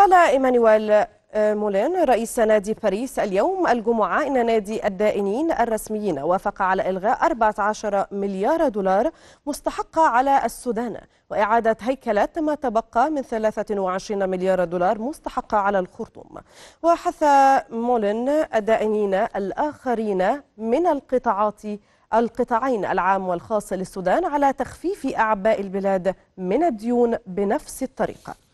قال إيمانويل مولين رئيس نادي باريس اليوم الجمعة إن نادي الدائنين الرسميين وافق على إلغاء 14 مليار دولار مستحقة على السودان وإعادة هيكلة ما تبقى من 23 مليار دولار مستحقة على الخرطوم وحث مولين الدائنين الآخرين من القطاعات القطاعين العام والخاص للسودان على تخفيف أعباء البلاد من الديون بنفس الطريقة